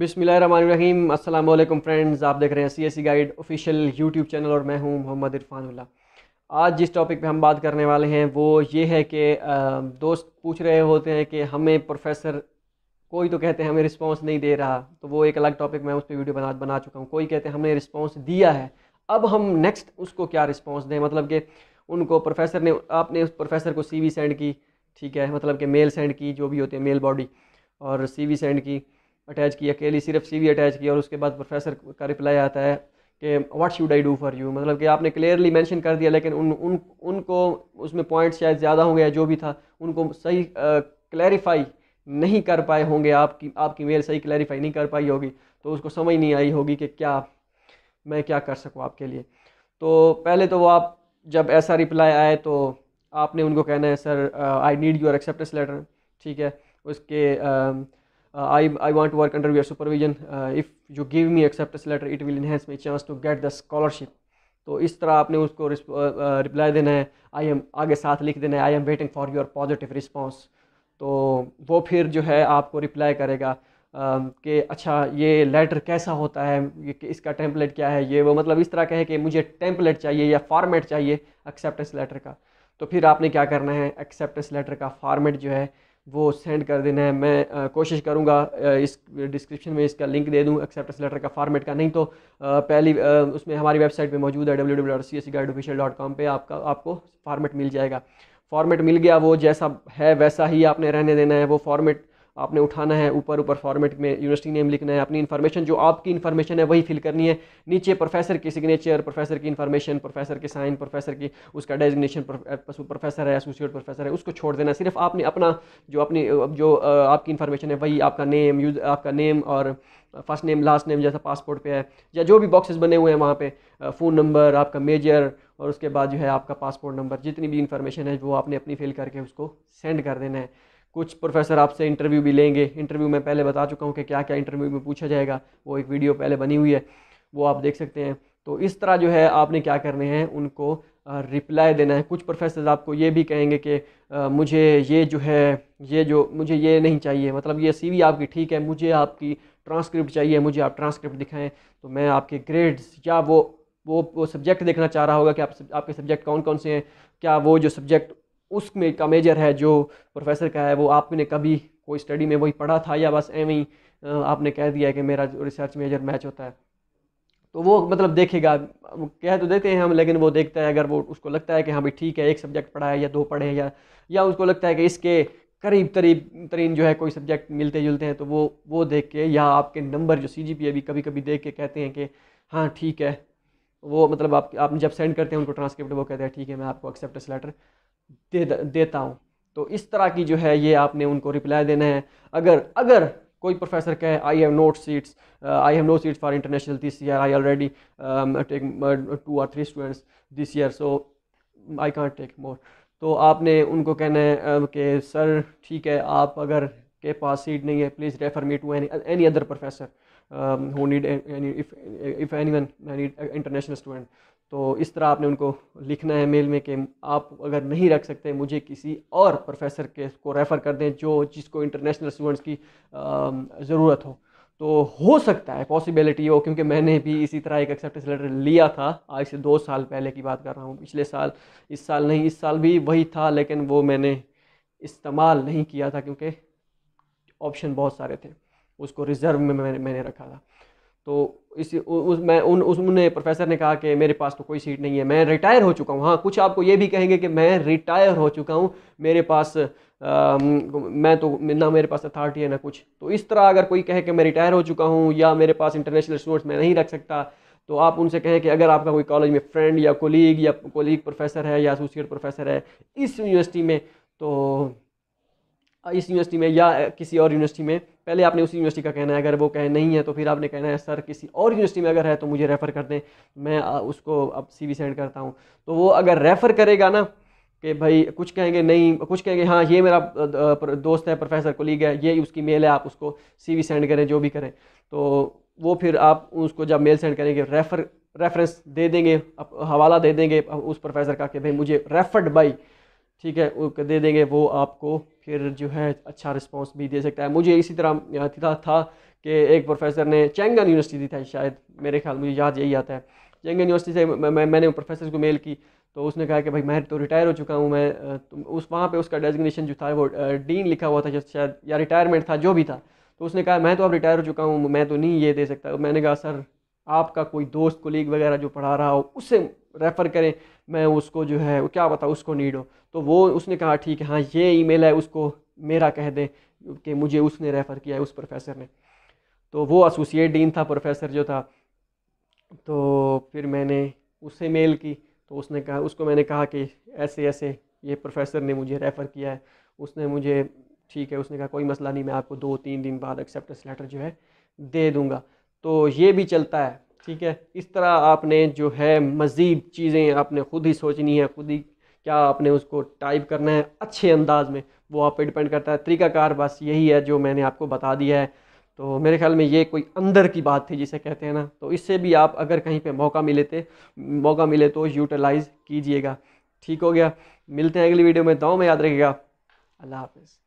बिसमीम अल्लाम फ्रेंड्स आप देख रहे हैं C S C guide official YouTube channel और मैं हूं मोहम्मद इरफानुल्ला आज जिस टॉपिक पे हम बात करने वाले हैं वो ये है कि दोस्त पूछ रहे होते हैं कि हमें प्रोफेसर कोई तो कहते हैं हमें रिस्पांस नहीं दे रहा तो वो एक अलग टॉपिक मैं उस पर वीडियो बना बना चुका हूँ कोई कहते हैं हमने रिस्पॉन्स दिया है अब हम नेक्स्ट उसको क्या रिस्पॉन्स दें मतलब कि उनको प्रोफेसर ने आपने उस प्रोफेसर को सी सेंड की ठीक है मतलब कि मेल सेंड की जो भी होते हैं मेल बॉडी और सी सेंड की अटैच किया अकेली सिर्फ सी अटैच किया और उसके बाद प्रोफेसर का रिप्लाई आता है कि what should I do for you मतलब कि आपने क्लियरली मेंशन कर दिया लेकिन उन उन उनको उसमें पॉइंट्स शायद ज़्यादा होंगे या जो भी था उनको सही क्लैरिफाई नहीं कर पाए होंगे आपकी आपकी मेल सही क्लैरिफाई नहीं कर पाई होगी तो उसको समझ नहीं आई होगी कि क्या मैं क्या कर सकूँ आपके लिए तो पहले तो वो आप जब ऐसा रिप्लाई आए तो आपने उनको कहना है sir I need your acceptance letter ठीक है उसके uh, Uh, I, I want to work under your supervision uh, if you give me acceptance letter it will enhance my chance to get the scholarship तो इस तरह आपने उसको reply uh, देना है आई एम आगे साथ लिख देना है I am waiting for your positive response तो वो फिर जो है आपको रिप्लाई करेगा um, कि अच्छा ये लेटर कैसा होता है ये इसका टेम्पलेट क्या है ये वो मतलब इस तरह कहे कि मुझे टेम्पलेट चाहिए या फॉर्मेट चाहिए एक्सेप्टेंस लेटर का तो फिर आपने क्या करना है एक्सेप्टेंस लेटर का फॉर्मेट जो है वो सेंड कर देना है मैं आ, कोशिश करूँगा इस डिस्क्रिप्शन में इसका लिंक दे दूँ एक्सेप्टेंस लेटर का फॉर्मेट का नहीं तो आ, पहली आ, उसमें हमारी वेबसाइट पे मौजूद है डब्ल्यू डब्ल्यू पर आपका आपको फॉर्मेट मिल जाएगा फॉर्मेट मिल गया वो जैसा है वैसा ही आपने रहने देना है वो फॉर्मेट आपने उठाना है ऊपर ऊपर फॉर्मेट में यूनिवर्सिटी नेम लिखना है अपनी इन्फॉर्मेशन जो आपकी इन्फॉर्मेशन है वही फिल करनी है नीचे प्रोफेसर की सिग्नेचर प्रोफेसर की इन्फॉर्मेशन प्रोफेसर के साइन प्रोफेसर की उसका डेजिग्नेशन प्रोफेसर है एसोसिएट प्रोफेसर है उसको छोड़ देना सिर्फ आपने अपना जो अपनी जो आपकी इन्फॉर्मेशन है वही आपका नेम यूज आपका नेम और फर्स्ट नेम लास्ट नेम जैसा पासपोर्ट पे है या जो भी बॉक्सेस बने हुए हैं वहाँ पे फ़ोन नंबर आपका मेजर और उसके बाद जो है आपका पासपोर्ट नंबर जितनी भी इन्फॉर्मेशन है वो आपने अपनी फिल करके उसको सेंड कर देना है कुछ प्रोफेसर आपसे इंटरव्यू भी लेंगे इंटरव्यू में पहले बता चुका हूँ कि क्या क्या इंटरव्यू में पूछा जाएगा वो एक वीडियो पहले बनी हुई है वो आप देख सकते हैं तो इस तरह जो है आपने क्या करने हैं उनको रिप्लाई देना है कुछ प्रोफेसर आपको ये भी कहेंगे कि मुझे ये जो है ये जो मुझे ये नहीं चाहिए मतलब ये सीवी आपकी ठीक है मुझे आपकी ट्रांसक्रिप्ट चाहिए मुझे आप ट्रांसक्रिप्ट दिखाएं तो मैं आपके ग्रेड्स या वो वो वो सब्जेक्ट देखना चाह रहा होगा कि आप आपके सब्जेक्ट कौन कौन से हैं क्या वो जो सब्जेक्ट उसमें का मेजर है जो प्रोफेसर का है वो आपने कभी कोई स्टडी में वही पढ़ा था या बस एवं ही आपने कह दिया कि मेरा रिसर्च मेजर मैच होता है तो वो मतलब देखेगा कह तो देते हैं हम लेकिन वो देखता है अगर वो उसको लगता है कि हाँ भाई ठीक है एक सब्जेक्ट पढ़ा है या दो पढ़े हैं या या उसको लगता है कि इसके करीब तरीब तरीन जो है कोई सब्जेक्ट मिलते जुलते हैं तो वो वो देख के या आपके नंबर जो सी जी पी अभी कभी कभी देख के कहते हैं कि हाँ ठीक है वो मतलब आप आप जब सेंड करते हैं उनको ट्रांसक्रिप्ट वो कहते हैं ठीक है मैं आपको एक्सेप्टेंस लेटर दे देता हूँ तो इस तरह की जो है ये आपने उनको रिप्लाई देना है अगर अगर कोई प्रोफेसर कहे I have not seats I have no seats for international this year I already take two और three students this year so I can't take more तो आपने उनको कहना है uh, कि सर ठीक है आप अगर के पास सीट नहीं है please refer me to any any other professor who need if any one need international student तो इस तरह आपने उनको लिखना है मेल में कि आप अगर नहीं रख सकते मुझे किसी और प्रोफेसर के को रेफ़र कर दें जो जिसको इंटरनेशनल स्टूडेंट्स की um, ज़रूरत हो तो हो सकता है पॉसिबिलिटी हो क्योंकि मैंने भी इसी तरह एक एक्सेप्टेंस लेटर लिया था आज से दो साल पहले की बात कर रहा हूँ पिछले साल इस साल नहीं इस साल भी वही था लेकिन वो मैंने इस्तेमाल नहीं किया था क्योंकि ऑप्शन बहुत सारे थे उसको रिज़र्व में मैंने मैंने रखा था तो इस उस मैं उन उस प्रोफेसर ने कहा कि मेरे पास तो कोई सीट नहीं है मैं रिटायर हो चुका हूँ हाँ कुछ आपको ये भी कहेंगे कि मैं रिटायर हो चुका हूँ मेरे पास आ, मैं तो ना मेरे पास अथॉरिटी है ना कुछ तो इस तरह अगर कोई कहे कि मैं रिटायर हो चुका हूँ या मेरे पास इंटरनेशनल स्टूडेंट्स मैं नहीं रख सकता तो आप उनसे कहें कि अगर आपका कोई कॉलेज में फ्रेंड या कोलीग या कोलीग प्रोफेसर है या एसोसिएट प्रोफेसर है इस यूनिवर्सिटी में तो इस यूनिवर्सिटी में या किसी और यूनिवर्सिटी में पहले आपने उसी यूनिवर्सिटी का कहना है अगर वो कहे नहीं है तो फिर आपने कहना है सर किसी और यूनिवर्सिटी में अगर है तो मुझे रेफ़र कर दें मैं उसको अब सी सेंड करता हूँ तो वो अगर रेफ़र करेगा ना कि भाई कुछ कहेंगे नहीं कुछ कहेंगे हाँ ये मेरा दोस्त है प्रोफेसर कोलीग है ये उसकी मेल है आप उसको वी सेंड करें जो भी करें तो वो फिर आप उसको जब मेल सेंड करेंगे रेफ़र रेफरेंस दे देंगे हवाला दे देंगे उस प्रोफेसर का कि भाई मुझे रेफर्ड बाई ठीक है दे देंगे वो आपको फिर जो है अच्छा रिस्पॉन्स भी दे सकता है मुझे इसी तरह था, था कि एक प्रोफेसर ने चैंगन यूनिवर्सिटी दी था शायद मेरे ख्याल मुझे याद यही आता है चैंगन यूनिवर्सिटी से मैं, मैंने प्रोफेसर को मेल की तो उसने कहा कि भाई मैं तो रिटायर हो चुका हूँ मैं तो उस वहाँ पे उसका डेजिग्नेशन जो था वो डीन लिखा हुआ था शायद या रिटायरमेंट था जो भी था तो उसने कहा मैं तो अब रिटायर हो चुका हूँ मैं तो नहीं ये दे सकता मैंने कहा सर आपका कोई दोस्त कोलीग वगैरह जो पढ़ा रहा हो उससे रेफ़र करें मैं उसको जो है क्या बताऊँ उसको नीड हो तो वो उसने कहा ठीक है हाँ ये ईमेल है उसको मेरा कह दें कि मुझे उसने रेफ़र किया है उस प्रोफेसर ने तो वो एसोसिएट डीन था प्रोफेसर जो था तो फिर मैंने उससे मेल की तो उसने कहा उसको मैंने कहा कि ऐसे ऐसे ये प्रोफेसर ने मुझे रेफ़र किया है उसने मुझे ठीक है उसने कहा कोई मसला नहीं मैं आपको दो तीन दिन बाद एक्सेप्टेंस लेटर जो है दे दूँगा तो ये भी चलता है ठीक है इस तरह आपने जो है मज़ीद चीज़ें आपने खुद ही सोचनी है खुद ही क्या आपने उसको टाइप करना है अच्छे अंदाज में वो आप पर डिपेंड करता है तरीकाकार बस यही है जो मैंने आपको बता दिया है तो मेरे ख्याल में ये कोई अंदर की बात थी जिसे कहते हैं ना तो इससे भी आप अगर कहीं पे मौका मिले थे मौका मिले तो यूटिलाइज़ कीजिएगा ठीक हो गया मिलते हैं अगली वीडियो में दाँव में याद रखिएगा अल्लाह हाफिज़